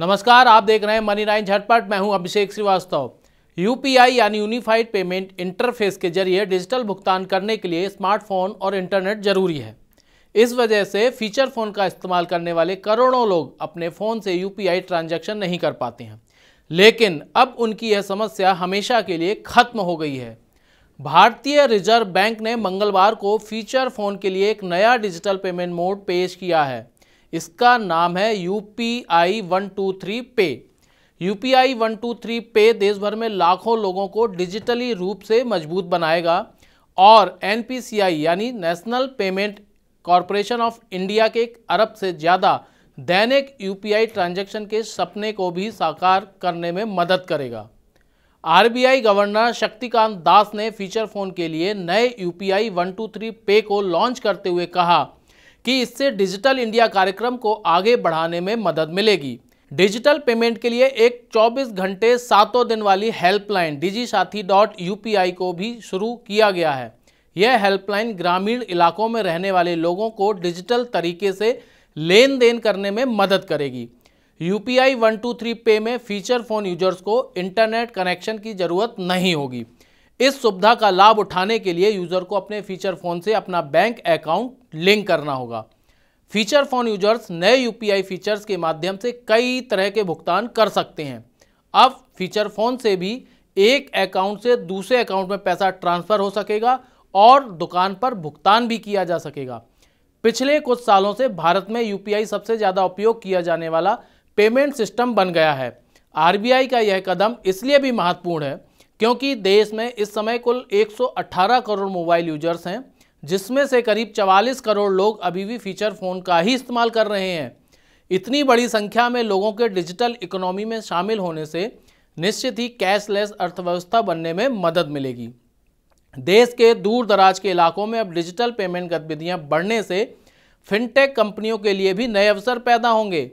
नमस्कार आप देख रहे हैं मनी नाइन झटपट मैं हूं अभिषेक श्रीवास्तव यूपीआई यानी यूनिफाइड पेमेंट इंटरफेस के जरिए डिजिटल भुगतान करने के लिए स्मार्टफोन और इंटरनेट जरूरी है इस वजह से फीचर फ़ोन का इस्तेमाल करने वाले करोड़ों लोग अपने फ़ोन से यूपीआई ट्रांजैक्शन नहीं कर पाते हैं लेकिन अब उनकी यह समस्या हमेशा के लिए खत्म हो गई है भारतीय रिजर्व बैंक ने मंगलवार को फीचर फ़ोन के लिए एक नया डिजिटल पेमेंट मोड पेश किया है इसका नाम है U P I one two three pay U P I one two three pay देश भर में लाखों लोगों को डिजिटली रूप से मजबूत बनाएगा और एन पी सी आई यानी national payment corporation of India के एक अरब से ज़्यादा दैनिक यू पी आई ट्रांजेक्शन के सपने को भी साकार करने में मदद करेगा R B I governor Shaktikanta Das ने फीचर फ़ोन के लिए नए U P I one two three pay को लॉन्च करते हुए कहा कि इससे डिजिटल इंडिया कार्यक्रम को आगे बढ़ाने में मदद मिलेगी डिजिटल पेमेंट के लिए एक 24 घंटे सातों दिन वाली हेल्पलाइन डिजी साथी डॉट यू को भी शुरू किया गया है यह हेल्पलाइन ग्रामीण इलाकों में रहने वाले लोगों को डिजिटल तरीके से लेन देन करने में मदद करेगी U P I one two three pay में फीचर फ़ोन यूजर्स को इंटरनेट कनेक्शन की ज़रूरत नहीं होगी इस सुविधा का लाभ उठाने के लिए यूज़र को अपने फीचर फ़ोन से अपना बैंक अकाउंट लिंक करना होगा फीचर फ़ोन यूजर्स नए यूपीआई फीचर्स के माध्यम से कई तरह के भुगतान कर सकते हैं अब फीचर फ़ोन से भी एक अकाउंट से दूसरे अकाउंट में पैसा ट्रांसफ़र हो सकेगा और दुकान पर भुगतान भी किया जा सकेगा पिछले कुछ सालों से भारत में यूपीआई सबसे ज़्यादा उपयोग किया जाने वाला पेमेंट सिस्टम बन गया है आरबीआई का यह कदम इसलिए भी महत्वपूर्ण है क्योंकि देश में इस समय कुल 118 करोड़ मोबाइल यूजर्स हैं जिसमें से करीब 44 करोड़ लोग अभी भी फीचर फ़ोन का ही इस्तेमाल कर रहे हैं इतनी बड़ी संख्या में लोगों के डिजिटल इकोनॉमी में शामिल होने से निश्चित ही कैशलेस अर्थव्यवस्था बनने में मदद मिलेगी देश के दूर दराज के इलाकों में अब डिजिटल पेमेंट गतिविधियां बढ़ने से फिनटेक कंपनियों के लिए भी नए अवसर पैदा होंगे